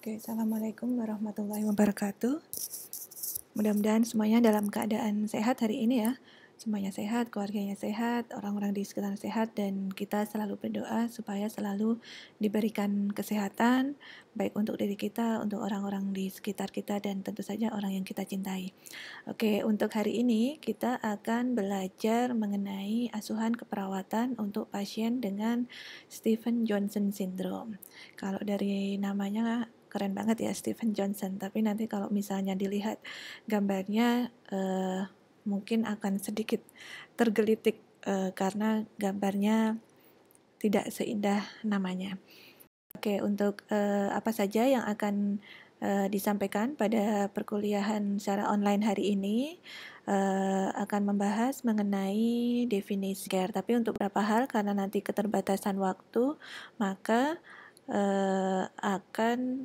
Oke, Assalamualaikum warahmatullahi wabarakatuh. Mudah-mudahan semuanya dalam keadaan sehat hari ini ya. Semuanya sehat, keluarganya sehat, orang-orang di sekitar sehat, dan kita selalu berdoa supaya selalu diberikan kesehatan, baik untuk diri kita, untuk orang-orang di sekitar kita, dan tentu saja orang yang kita cintai. Oke, untuk hari ini kita akan belajar mengenai asuhan keperawatan untuk pasien dengan Stephen Johnson Syndrome. Kalau dari namanya keren banget ya Stephen Johnson tapi nanti kalau misalnya dilihat gambarnya uh, mungkin akan sedikit tergelitik uh, karena gambarnya tidak seindah namanya oke untuk uh, apa saja yang akan uh, disampaikan pada perkuliahan secara online hari ini uh, akan membahas mengenai definisi care tapi untuk beberapa hal karena nanti keterbatasan waktu maka uh, akan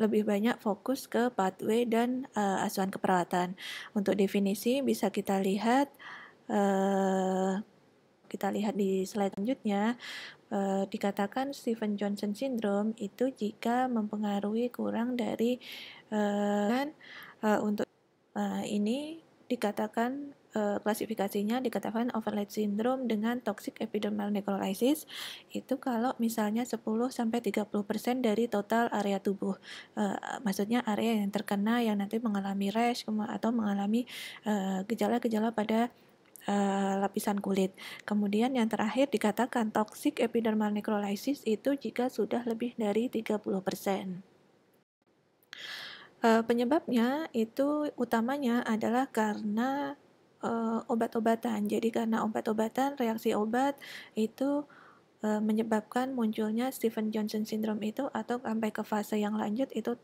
lebih banyak fokus ke pathway dan uh, asuhan keperawatan. Untuk definisi bisa kita lihat uh, kita lihat di slide selanjutnya uh, dikatakan Stephen Johnson syndrome itu jika mempengaruhi kurang dari uh, dan uh, untuk uh, ini dikatakan uh, klasifikasinya dikatakan overlap syndrome dengan toxic epidermal necrolysis itu kalau misalnya 10 sampai 30% dari total area tubuh. Uh, maksudnya area yang terkena yang nanti mengalami rash atau mengalami eh, gejala-gejala uh, pada Uh, lapisan kulit. Kemudian yang terakhir dikatakan toxic epidermal necrolysis itu jika sudah lebih dari 30%. Uh, penyebabnya itu utamanya adalah karena uh, obat-obatan. Jadi karena obat-obatan, reaksi obat itu uh, menyebabkan munculnya Stephen Johnson syndrome itu atau sampai ke fase yang lanjut itu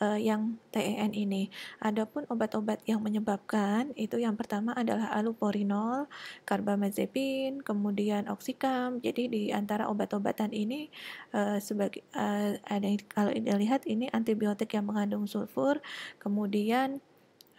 uh, yang TEN ini. Adapun obat-obat yang menyebabkan itu yang pertama adalah aluporinol, karbamazepin, kemudian oksikam. Jadi di antara obat-obatan ini uh, sebagai uh, ada kalau dilihat ini antibiotik yang mengandung sulfur, kemudian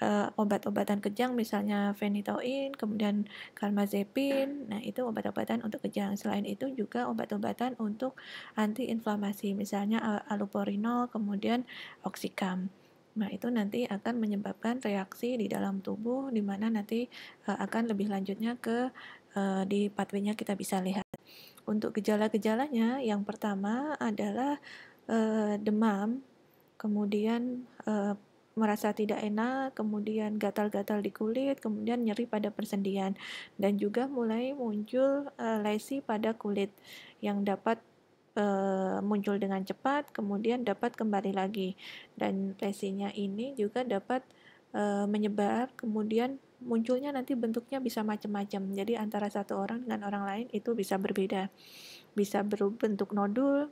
uh, obat-obatan kejang misalnya fenitoin, kemudian kalmazepin. Nah, itu obat-obatan untuk kejang. Selain itu juga obat-obatan untuk antiinflamasi misalnya aluporinol, kemudian oksikam. Nah, itu nanti akan menyebabkan reaksi di dalam tubuh di mana nanti uh, akan lebih lanjutnya ke uh, di pathway-nya kita bisa lihat. Untuk gejala-gejalanya yang pertama adalah uh, demam, kemudian uh, merasa tidak enak, kemudian gatal-gatal di kulit, kemudian nyeri pada persendian, dan juga mulai muncul uh, lesi pada kulit yang dapat uh, muncul dengan cepat, kemudian dapat kembali lagi, dan lesinya ini juga dapat uh, menyebar, kemudian munculnya nanti bentuknya bisa macam-macam. Jadi antara satu orang dengan orang lain itu bisa berbeda, bisa berbentuk nodul,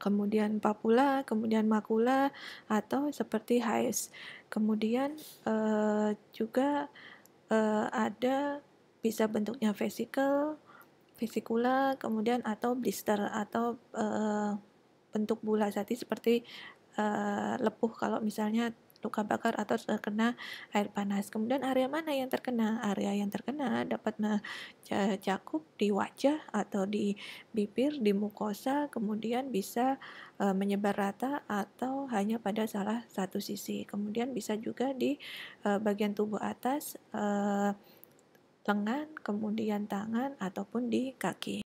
kemudian papula, kemudian makula atau seperti hais. Kemudian eh, juga eh, ada bisa bentuknya vesikel, vesikula, kemudian atau blister atau eh, bentuk bulat seperti seperti lepuh kalau misalnya luka bakar atau terkena air panas. Kemudian area mana yang terkena? Area yang terkena dapat mencakup di wajah atau di bibir, di mukosa, kemudian bisa e, menyebar rata atau hanya pada salah satu sisi. Kemudian bisa juga di e, bagian tubuh atas, e, lengan, kemudian tangan ataupun di kaki.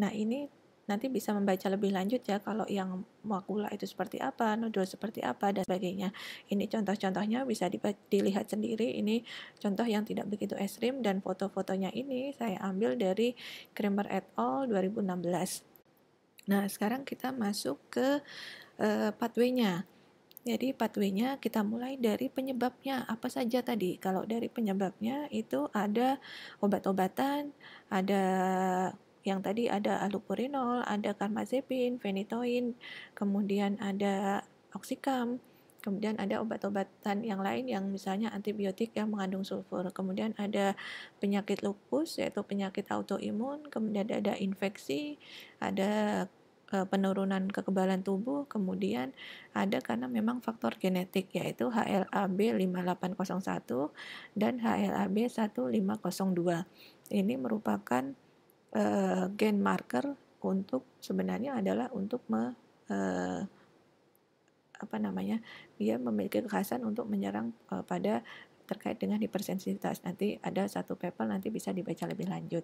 Nah, ini nanti bisa membaca lebih lanjut ya kalau yang makula itu seperti apa, nodul seperti apa dan sebagainya. Ini contoh-contohnya bisa dilihat sendiri. Ini contoh yang tidak begitu ekstrim dan foto-fotonya ini saya ambil dari Kramer et al. 2016. Nah, sekarang kita masuk ke uh, pathway-nya. Jadi pathway-nya kita mulai dari penyebabnya apa saja tadi. Kalau dari penyebabnya itu ada obat-obatan, ada yang tadi ada alupurinol, ada karmazepin, fenitoin, kemudian ada oksikam, kemudian ada obat-obatan yang lain yang misalnya antibiotik yang mengandung sulfur, kemudian ada penyakit lupus yaitu penyakit autoimun, kemudian ada infeksi, ada e, penurunan kekebalan tubuh, kemudian ada karena memang faktor genetik yaitu HLA-B 5801 dan HLA-B 1502. Ini merupakan uh, eh, gen marker untuk sebenarnya adalah untuk me, uh, apa namanya dia memiliki kekhasan untuk menyerang uh, pada terkait dengan hipersensitivitas. Nanti ada satu paper nanti bisa dibaca lebih lanjut.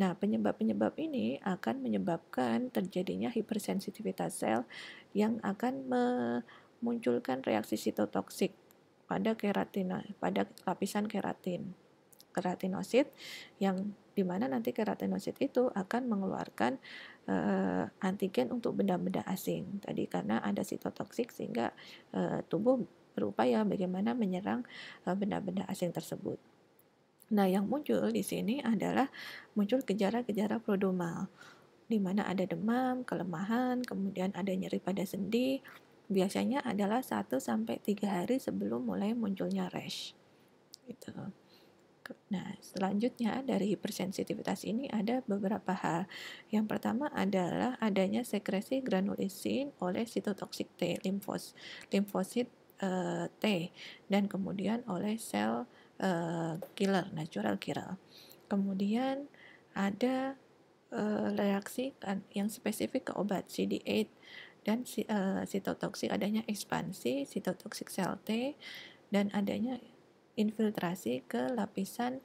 Nah, penyebab-penyebab ini akan menyebabkan terjadinya hipersensitivitas sel yang akan memunculkan reaksi sitotoksik pada keratina pada lapisan keratin keratinosit yang di mana nanti keratinosit itu akan mengeluarkan e, antigen untuk benda-benda asing tadi karena ada sitotoksik sehingga e, eh, tubuh berupaya bagaimana menyerang eh, benda-benda asing tersebut. Nah, yang muncul di sini adalah muncul gejala-gejala prodromal di mana ada demam, kelemahan, kemudian ada nyeri pada sendi, biasanya adalah 1 sampai 3 hari sebelum mulai munculnya rash. Gitu. Nah, selanjutnya dari hipersensitivitas ini ada beberapa hal. Yang pertama adalah adanya sekresi granulisin oleh sitotoksik T, limfos, limfosit e, T, dan kemudian oleh sel e, killer, natural killer. Kemudian ada e, reaksi kan yang spesifik ke obat CD8 dan sitotoksik adanya ekspansi sitotoksik sel T dan adanya infiltrasi ke lapisan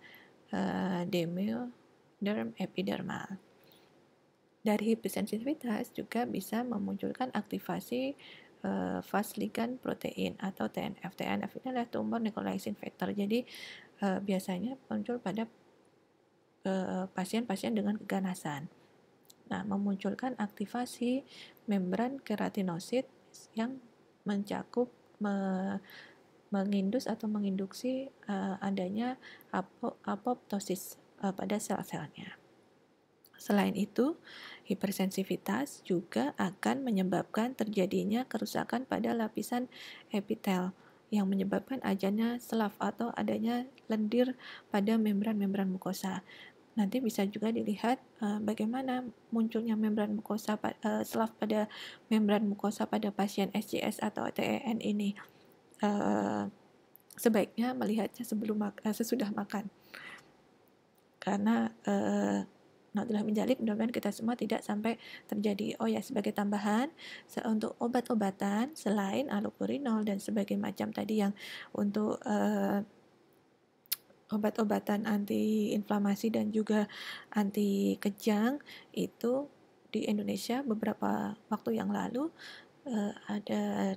uh, eh, derm epidermal. Dari hipersensitivitas juga bisa memunculkan aktivasi uh, eh, fast ligand protein atau TNF. TNF ini adalah tumor Nicolaisin factor. Jadi uh, biasanya muncul pada pasien-pasien uh, dengan keganasan. Nah, memunculkan aktivasi membran keratinosit yang mencakup me, mengindus atau menginduksi uh, adanya apo, apoptosis uh, pada sel-selnya. Selain itu, hipersensitivitas juga akan menyebabkan terjadinya kerusakan pada lapisan epitel yang menyebabkan adanya selaf atau adanya lendir pada membran-membran mukosa. Nanti bisa juga dilihat uh, bagaimana munculnya membran mukosa uh, selaf pada membran mukosa pada pasien SCS atau TEN ini uh, sebaiknya melihatnya sebelum mak uh, sesudah makan karena uh, menjalik mudah-mudahan kita semua tidak sampai terjadi oh ya sebagai tambahan untuk obat-obatan selain alopurinol dan sebagai macam tadi yang untuk uh, obat-obatan antiinflamasi dan juga anti kejang itu di Indonesia beberapa waktu yang lalu uh, ada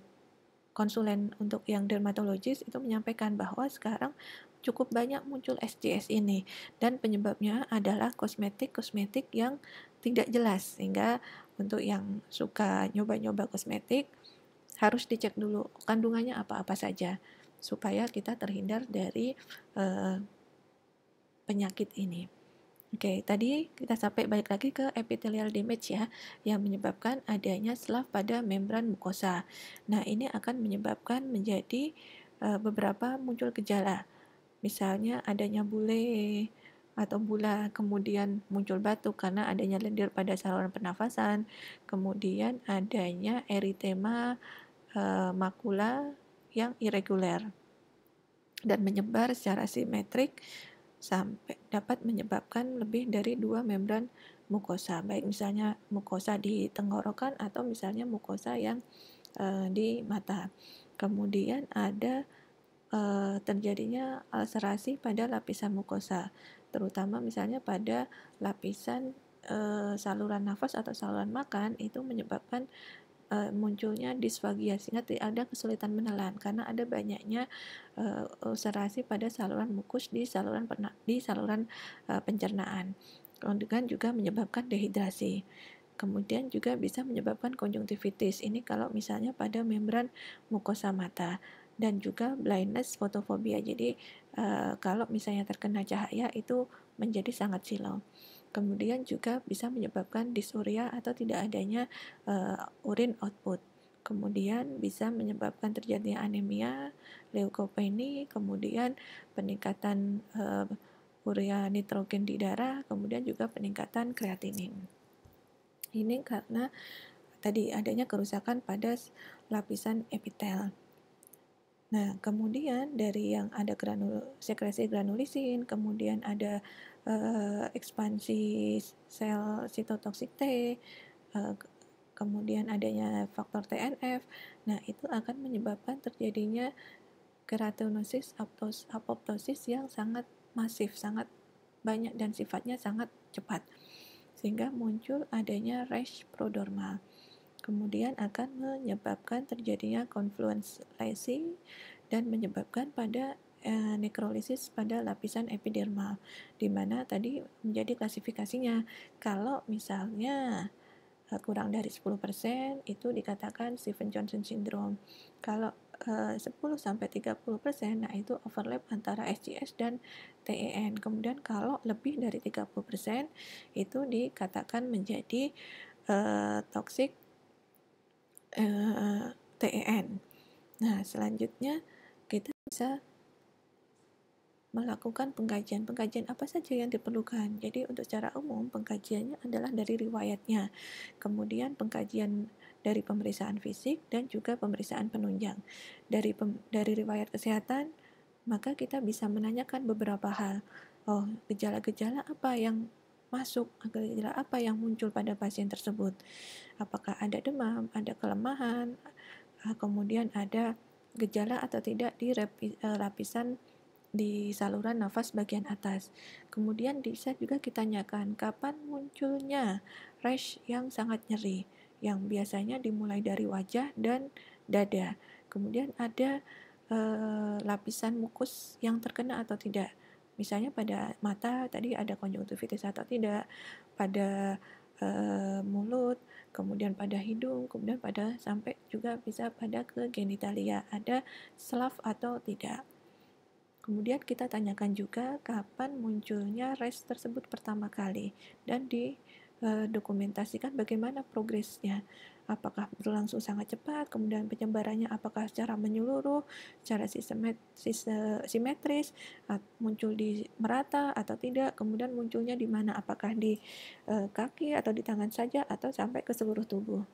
konsulen untuk yang dermatologis itu menyampaikan bahwa sekarang cukup banyak muncul SJS ini dan penyebabnya adalah kosmetik-kosmetik yang tidak jelas sehingga untuk yang suka nyoba-nyoba kosmetik harus dicek dulu kandungannya apa-apa saja supaya kita terhindar dari eh, penyakit ini. Oke, okay, tadi kita sampai balik lagi ke epithelial damage ya, yang menyebabkan adanya selaf pada membran mukosa. Nah, ini akan menyebabkan menjadi e, beberapa muncul gejala. Misalnya adanya bule atau bula, kemudian muncul batuk karena adanya lendir pada saluran pernafasan, kemudian adanya eritema e, makula yang irreguler dan menyebar secara simetrik sampai dapat menyebabkan lebih dari dua membran mukosa, baik misalnya mukosa di tenggorokan atau misalnya mukosa yang e, di mata. Kemudian ada e, terjadinya ulcerasi pada lapisan mukosa, terutama misalnya pada lapisan e, saluran nafas atau saluran makan itu menyebabkan Eh, munculnya disfagia sehingga tidak ada kesulitan menelan karena ada banyaknya uh, ulcerasi pada saluran mukus di saluran perna di saluran uh, pencernaan kemudian juga menyebabkan dehidrasi kemudian juga bisa menyebabkan konjungtivitis ini kalau misalnya pada membran mukosa mata dan juga blindness fotofobia jadi uh, kalau misalnya terkena cahaya itu menjadi sangat silau kemudian juga bisa menyebabkan disuria atau tidak adanya uh, urin output kemudian bisa menyebabkan terjadinya anemia, leukopenia, kemudian peningkatan uh, urea nitrogen di darah, kemudian juga peningkatan kreatinin. Ini karena tadi adanya kerusakan pada lapisan epitel. Nah, kemudian dari yang ada granul, sekresi granulisin, kemudian ada uh, ekspansi sel sitotoksik T, uh, kemudian adanya faktor TNF. Nah, itu akan menyebabkan terjadinya keratinosis apoptosis, apoptosis yang sangat masif, sangat banyak dan sifatnya sangat cepat. Sehingga muncul adanya rash prodormal kemudian akan menyebabkan terjadinya konfluensi dan menyebabkan pada eh, nekrolisis pada lapisan epidermal di mana tadi menjadi klasifikasinya kalau misalnya eh, kurang dari 10% itu dikatakan Stephen Johnson syndrome kalau eh, 10 sampai 30% nah itu overlap antara SGS dan TEN kemudian kalau lebih dari 30% itu dikatakan menjadi eh, toxic uh, eh, TEN. Nah, selanjutnya kita bisa melakukan pengkajian. Pengkajian apa saja yang diperlukan? Jadi untuk cara umum pengkajiannya adalah dari riwayatnya. Kemudian pengkajian dari pemeriksaan fisik dan juga pemeriksaan penunjang. Dari pem, dari riwayat kesehatan maka kita bisa menanyakan beberapa hal. Oh, gejala-gejala apa yang masuk gejala apa yang muncul pada pasien tersebut. Apakah ada demam, ada kelemahan, eh, kemudian ada gejala atau tidak di eh, lapisan di saluran nafas bagian atas. Kemudian bisa juga kita tanyakan kapan munculnya rash yang sangat nyeri yang biasanya dimulai dari wajah dan dada. Kemudian ada e, lapisan mukus yang terkena atau tidak. Misalnya pada mata tadi ada konjungtivitis atau tidak, pada e, mulut, kemudian pada hidung, kemudian pada sampai juga bisa pada ke genitalia ada selaf atau tidak. Kemudian kita tanyakan juga kapan munculnya res tersebut pertama kali dan didokumentasikan eh, bagaimana progresnya apakah berlangsung sangat cepat, kemudian penyebarannya apakah secara menyeluruh, secara simetris, muncul di merata atau tidak, kemudian munculnya di mana, apakah di eh, kaki atau di tangan saja atau sampai ke seluruh tubuh.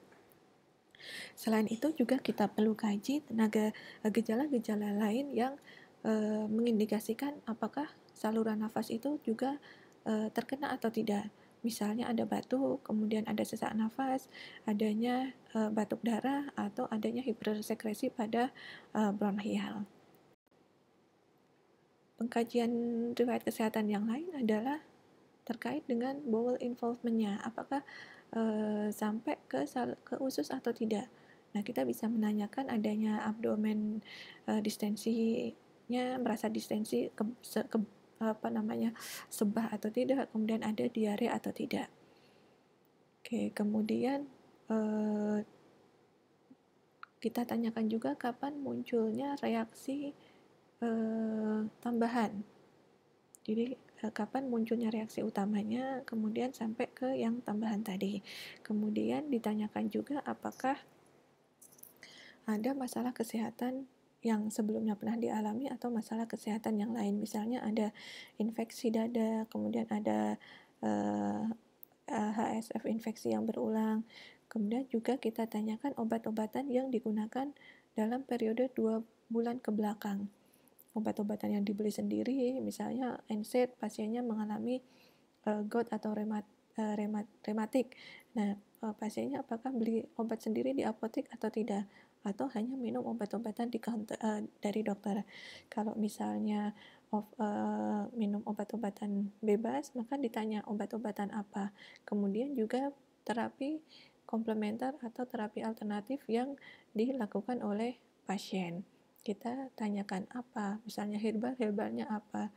Selain itu juga kita perlu kaji tenaga eh, gejala-gejala lain yang e, mengindikasikan apakah saluran nafas itu juga e, terkena atau tidak. Misalnya ada batuk, kemudian ada sesak nafas, adanya e, batuk darah atau adanya hipersekresi pada e, eh, bronchial. Pengkajian riwayat kesehatan yang lain adalah terkait dengan bowel involvement-nya, apakah e, sampai ke ke usus atau tidak. Nah, kita bisa menanyakan adanya abdomen e, distensinya, merasa distensi ke, ke, apa namanya sebah atau tidak, kemudian ada diare atau tidak. Oke, kemudian eh, kita tanyakan juga kapan munculnya reaksi eh, tambahan. Jadi eh, kapan munculnya reaksi utamanya, kemudian sampai ke yang tambahan tadi. Kemudian ditanyakan juga apakah ada masalah kesehatan yang sebelumnya pernah dialami atau masalah kesehatan yang lain misalnya ada infeksi dada kemudian ada uh, eh, HSF infeksi yang berulang kemudian juga kita tanyakan obat-obatan yang digunakan dalam periode dua bulan ke belakang obat-obatan yang dibeli sendiri misalnya NSAID pasiennya mengalami uh, gout atau remat, uh, remat, rematik nah pasiennya apakah beli obat sendiri di apotek atau tidak atau hanya minum obat-obatan di counter, uh, dari dokter. Kalau misalnya of, uh, minum obat-obatan bebas, maka ditanya obat-obatan apa. Kemudian juga terapi komplementer atau terapi alternatif yang dilakukan oleh pasien. Kita tanyakan apa, misalnya herbal, herbalnya apa.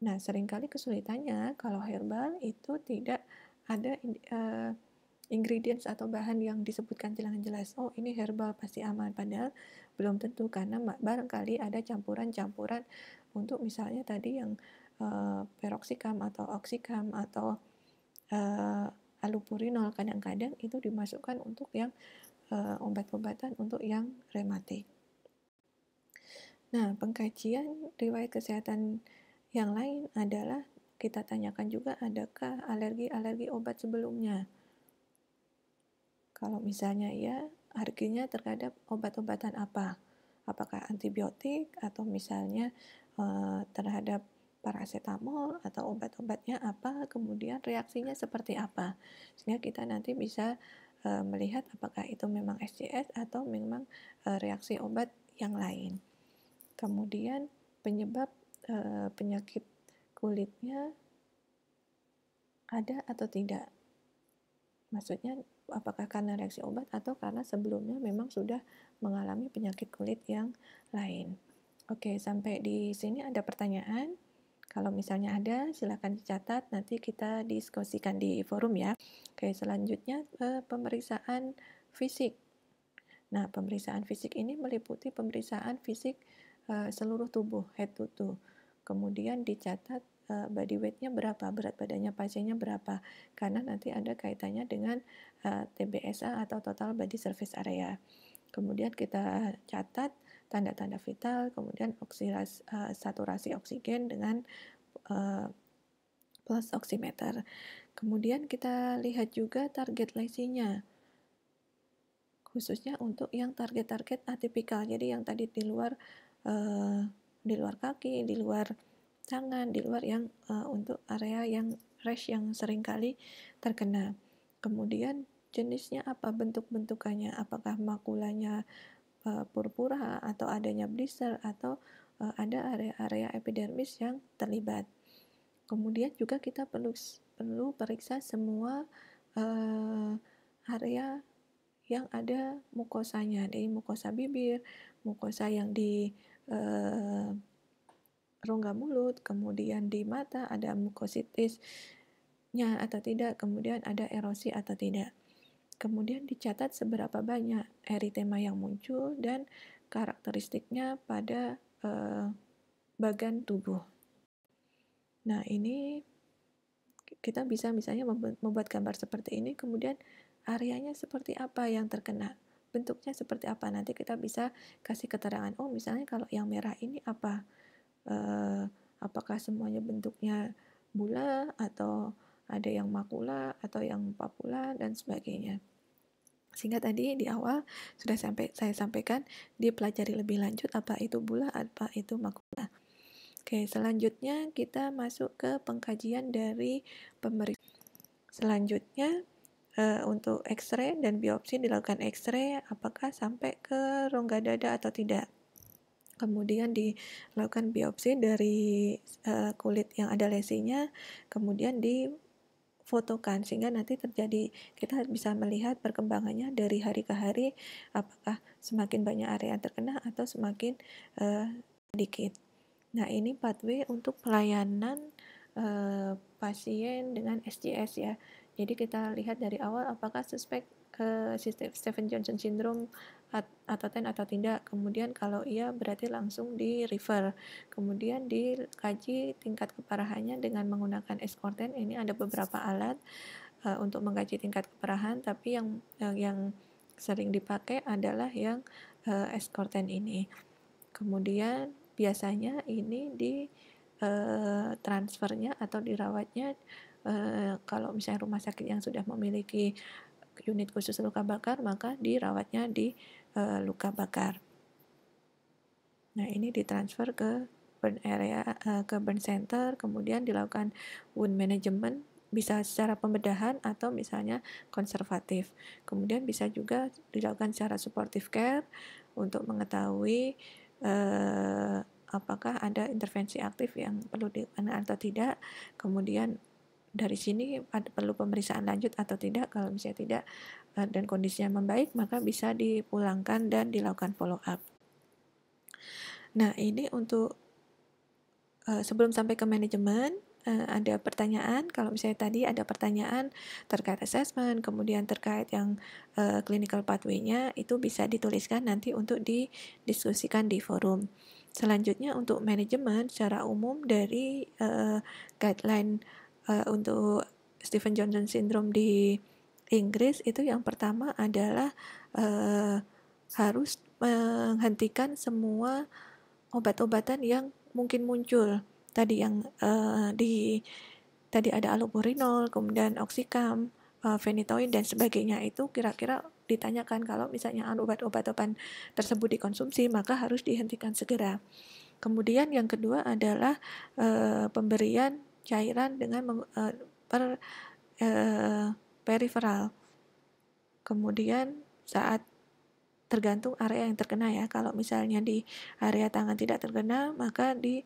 Nah, seringkali kesulitannya kalau herbal itu tidak ada uh, ingredients atau bahan yang disebutkan jelas jelas. Oh, ini herbal pasti aman padahal belum tentu karena barangkali ada campuran-campuran untuk misalnya tadi yang uh, eh, peroksikam atau oksikam atau uh, alupurinol kadang-kadang itu dimasukkan untuk yang uh, obat-obatan untuk yang rematik. Nah, pengkajian riwayat kesehatan yang lain adalah kita tanyakan juga adakah alergi-alergi obat sebelumnya. Kalau misalnya ya, harganya terhadap obat-obatan apa? Apakah antibiotik atau misalnya eh, terhadap paracetamol atau obat-obatnya apa, kemudian reaksinya seperti apa. Sehingga kita nanti bisa e, melihat apakah itu memang SCS atau memang e, reaksi obat yang lain. Kemudian penyebab e, penyakit kulitnya ada atau tidak. Maksudnya apakah karena reaksi obat atau karena sebelumnya memang sudah mengalami penyakit kulit yang lain. Oke, sampai di sini ada pertanyaan. Kalau misalnya ada, silakan dicatat. Nanti kita diskusikan di forum ya. Oke, selanjutnya eh, pemeriksaan fisik. Nah, pemeriksaan fisik ini meliputi pemeriksaan fisik eh, seluruh tubuh, head to toe. Kemudian dicatat uh, body weightnya berapa, berat badannya pasiennya berapa, karena nanti ada kaitannya dengan uh, eh, TBSA atau total body surface area. Kemudian kita catat tanda-tanda vital, kemudian oksilas, uh, eh, saturasi oksigen dengan uh, plus oximeter. Kemudian kita lihat juga target lesinya khususnya untuk yang target-target atipikal. Jadi yang tadi di luar uh, di luar kaki, di luar tangan di luar yang uh, untuk area yang rash yang sering kali terkena. Kemudian jenisnya apa, bentuk-bentukannya, apakah makulanya uh, purpura atau adanya blister atau uh, ada area-area epidermis yang terlibat. Kemudian juga kita perlu perlu periksa semua uh, area yang ada mukosanya, jadi mukosa bibir, mukosa yang di uh, rongga mulut, kemudian di mata ada mukositisnya atau tidak, kemudian ada erosi atau tidak. Kemudian dicatat seberapa banyak eritema yang muncul dan karakteristiknya pada eh, bagan tubuh. Nah, ini kita bisa misalnya membuat gambar seperti ini, kemudian areanya seperti apa yang terkena bentuknya seperti apa nanti kita bisa kasih keterangan oh misalnya kalau yang merah ini apa uh, apakah semuanya bentuknya bula atau ada yang makula atau yang papula dan sebagainya. Sehingga tadi di awal sudah sampai saya sampaikan dipelajari lebih lanjut apa itu bula, apa itu makula. Oke, selanjutnya kita masuk ke pengkajian dari pemeriksa. Selanjutnya uh, untuk X-ray dan biopsi dilakukan X-ray apakah sampai ke rongga dada atau tidak kemudian dilakukan biopsi dari uh, kulit yang ada lesinya, kemudian di fotokan sehingga nanti terjadi kita bisa melihat perkembangannya dari hari ke hari apakah semakin banyak area yang terkena atau semakin uh, eh, sedikit. Nah ini pathway untuk pelayanan uh, pasien dengan SJS ya. Jadi kita lihat dari awal apakah suspek uh, Stephen Johnson syndrome at, ten atau tidak. Kemudian kalau iya berarti langsung di refer. Kemudian dikaji tingkat keparahannya dengan menggunakan eskorten. Ini ada beberapa alat uh, untuk mengkaji tingkat keparahan, tapi yang yang, eh, yang sering dipakai adalah yang uh, eh, eskorten ini. Kemudian biasanya ini di uh, transfernya atau dirawatnya uh, kalau misalnya rumah sakit yang sudah memiliki unit khusus luka bakar, maka dirawatnya di e, luka bakar. Nah, ini ditransfer ke burn area, e, ke burn center, kemudian dilakukan wound management, bisa secara pembedahan atau misalnya konservatif. Kemudian bisa juga dilakukan secara supportive care untuk mengetahui e, apakah ada intervensi aktif yang perlu dilakukan atau tidak, kemudian dari sini ada perlu pemeriksaan lanjut atau tidak kalau misalnya tidak eh, dan kondisinya membaik maka bisa dipulangkan dan dilakukan follow up nah ini untuk eh, sebelum sampai ke manajemen eh, ada pertanyaan kalau misalnya tadi ada pertanyaan terkait assessment kemudian terkait yang clinical pathway-nya itu bisa dituliskan nanti untuk didiskusikan di forum selanjutnya untuk manajemen secara umum dari guideline uh, untuk Stephen Johnson syndrome di Inggris itu yang pertama adalah uh, harus menghentikan semua obat-obatan yang mungkin muncul tadi yang uh, di tadi ada allopurinol kemudian oksikam uh, fenitoin dan sebagainya itu kira-kira ditanyakan kalau misalnya obat-obatan tersebut dikonsumsi maka harus dihentikan segera kemudian yang kedua adalah uh, pemberian cairan dengan meng, uh, per uh, eh, periferal. Kemudian saat tergantung area yang terkena ya. Kalau misalnya di area tangan tidak terkena, maka di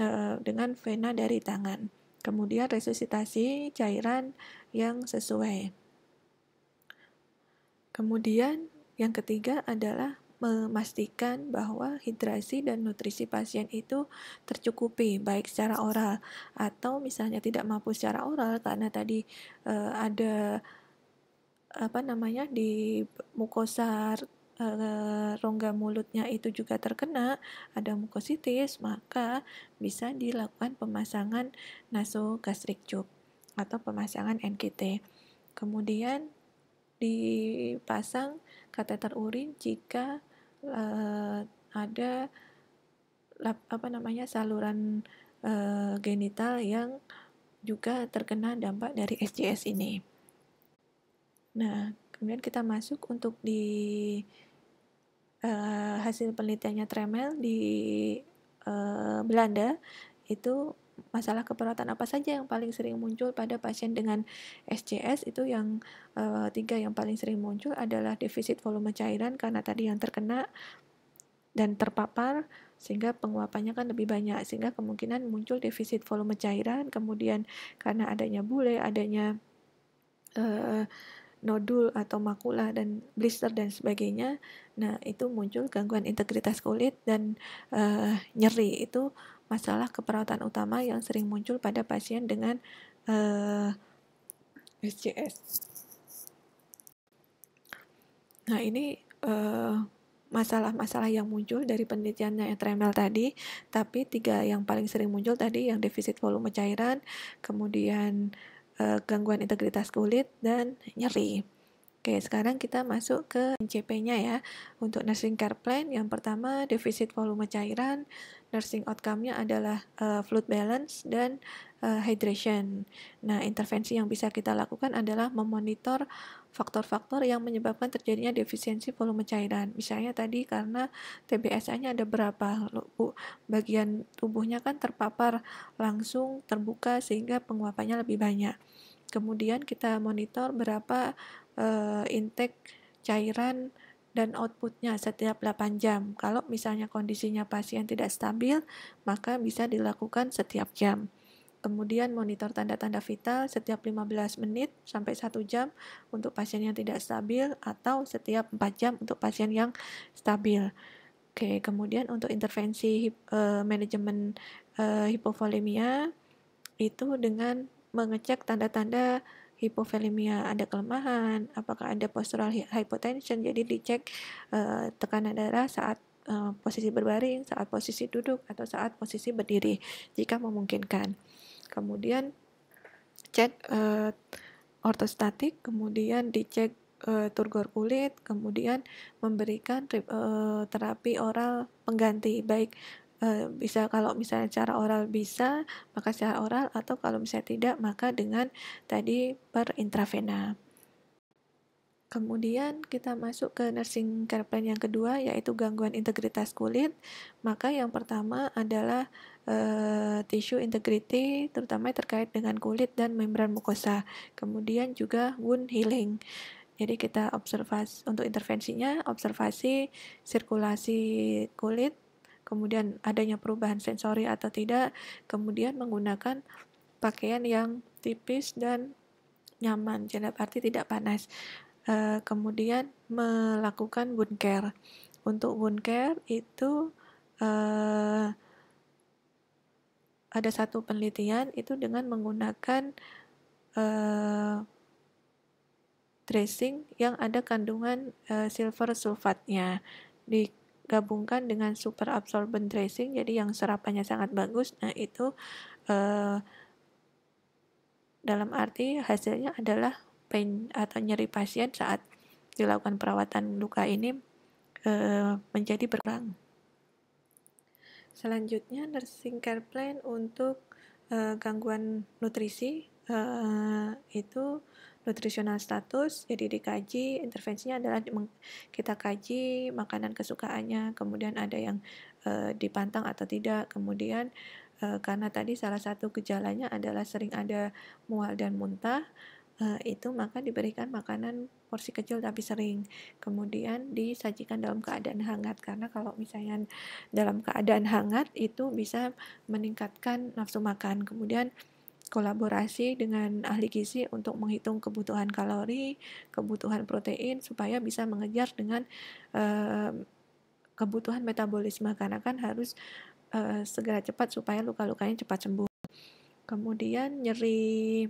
uh, dengan vena dari tangan. Kemudian resusitasi cairan yang sesuai. Kemudian yang ketiga adalah memastikan bahwa hidrasi dan nutrisi pasien itu tercukupi baik secara oral atau misalnya tidak mampu secara oral karena tadi e, ada apa namanya di mukosa e, rongga mulutnya itu juga terkena ada mukositis maka bisa dilakukan pemasangan nasogastrik tube atau pemasangan NKT. Kemudian dipasang kateter urin jika uh, ada lap, apa namanya saluran uh, genital yang juga terkena dampak dari SJS ini. Nah, kemudian kita masuk untuk di uh, hasil penelitiannya Tremel di uh, Belanda itu masalah keperawatan apa saja yang paling sering muncul pada pasien dengan SCS itu yang e, tiga yang paling sering muncul adalah defisit volume cairan karena tadi yang terkena dan terpapar sehingga penguapannya kan lebih banyak sehingga kemungkinan muncul defisit volume cairan kemudian karena adanya bule adanya e, nodul atau makula dan blister dan sebagainya nah itu muncul gangguan integritas kulit dan e, nyeri itu masalah keperawatan utama yang sering muncul pada pasien dengan uh, eh, SCS. Nah, ini masalah eh, masalah-masalah yang muncul dari penelitiannya Etremel tadi, tapi tiga yang paling sering muncul tadi yang defisit volume cairan, kemudian uh, gangguan integritas kulit dan nyeri. Oke, sekarang kita masuk ke NCP-nya ya. Untuk nursing care plan yang pertama defisit volume cairan, nursing outcome-nya adalah uh, fluid balance dan uh, hydration. Nah, intervensi yang bisa kita lakukan adalah memonitor faktor-faktor yang menyebabkan terjadinya defisiensi volume cairan. Misalnya tadi karena TBSA-nya ada berapa, bagian tubuhnya kan terpapar langsung terbuka sehingga penguapannya lebih banyak. Kemudian kita monitor berapa uh, intake cairan dan outputnya setiap 8 jam. Kalau misalnya kondisinya pasien tidak stabil, maka bisa dilakukan setiap jam. Kemudian monitor tanda-tanda vital setiap 15 menit sampai 1 jam untuk pasien yang tidak stabil atau setiap 4 jam untuk pasien yang stabil. Oke, kemudian untuk intervensi uh, manajemen uh, hipovolemia itu dengan mengecek tanda-tanda hipovolemia ada kelemahan, apakah ada postural hypotension. Jadi dicek uh, tekanan darah saat uh, posisi berbaring, saat posisi duduk atau saat posisi berdiri jika memungkinkan. Kemudian cek uh, ortostatik, kemudian dicek uh, turgor kulit, kemudian memberikan uh, terapi oral pengganti baik Eh, bisa kalau misalnya cara oral bisa maka secara oral atau kalau misalnya tidak maka dengan tadi per intravena. Kemudian kita masuk ke nursing care plan yang kedua yaitu gangguan integritas kulit. Maka yang pertama adalah e, tisu integriti terutama terkait dengan kulit dan membran mukosa. Kemudian juga wound healing. Jadi kita observasi untuk intervensinya observasi sirkulasi kulit kemudian adanya perubahan sensori atau tidak, kemudian menggunakan pakaian yang tipis dan nyaman, jadi arti tidak panas. E, kemudian melakukan wound care. Untuk wound care itu e, ada satu penelitian itu dengan menggunakan e, dressing yang ada kandungan e, silver sulfatnya di gabungkan dengan super absorbent dressing jadi yang serapannya sangat bagus nah itu eh, dalam arti hasilnya adalah pain atau nyeri pasien saat dilakukan perawatan luka ini eh, menjadi berkurang selanjutnya nursing care plan untuk eh, gangguan nutrisi eh, itu nutritional status jadi dikaji intervensinya adalah kita kaji makanan kesukaannya kemudian ada yang e, dipantang atau tidak kemudian e, karena tadi salah satu gejalanya adalah sering ada mual dan muntah e, itu maka diberikan makanan porsi kecil tapi sering kemudian disajikan dalam keadaan hangat karena kalau misalnya dalam keadaan hangat itu bisa meningkatkan nafsu makan kemudian kolaborasi dengan ahli gizi untuk menghitung kebutuhan kalori, kebutuhan protein supaya bisa mengejar dengan uh, kebutuhan metabolisme karena kan harus uh, segera cepat supaya luka-lukanya cepat sembuh. Kemudian nyeri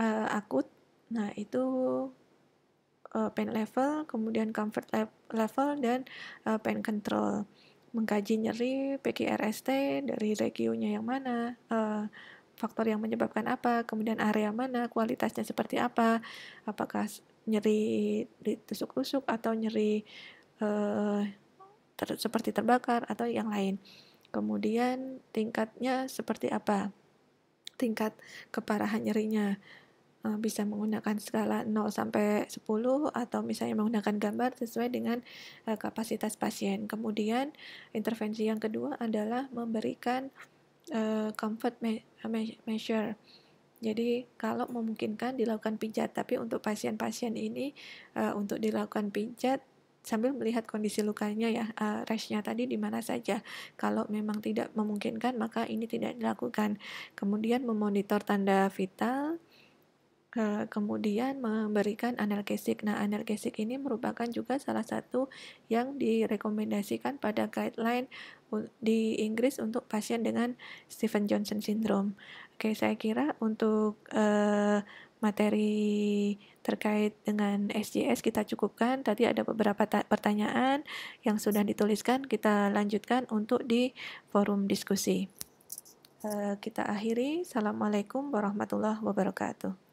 uh, akut, nah itu uh, pain level, kemudian comfort level dan uh, pain control. Mengkaji nyeri PKRST dari regionnya yang mana. Uh, faktor yang menyebabkan apa, kemudian area mana, kualitasnya seperti apa, apakah nyeri ditusuk-tusuk atau nyeri eh, ter, seperti terbakar atau yang lain. Kemudian tingkatnya seperti apa? Tingkat keparahan nyerinya eh, bisa menggunakan skala 0 sampai 10 atau misalnya menggunakan gambar sesuai dengan eh, kapasitas pasien. Kemudian intervensi yang kedua adalah memberikan eh, comfort Ah, measure. Jadi kalau memungkinkan dilakukan pijat, tapi untuk pasien-pasien ini uh, untuk dilakukan pijat sambil melihat kondisi lukanya ya uh, eh, rashnya tadi di mana saja. Kalau memang tidak memungkinkan maka ini tidak dilakukan. Kemudian memonitor tanda vital, eh, kemudian memberikan analgesik. Nah, analgesik ini merupakan juga salah satu yang direkomendasikan pada guideline di Inggris untuk pasien dengan Stephen Johnson syndrome. Oke, saya kira untuk uh, materi terkait dengan SJS kita cukupkan. Tadi ada beberapa pertanyaan yang sudah dituliskan, kita lanjutkan untuk di forum diskusi. Uh, kita akhiri. Assalamualaikum warahmatullahi wabarakatuh.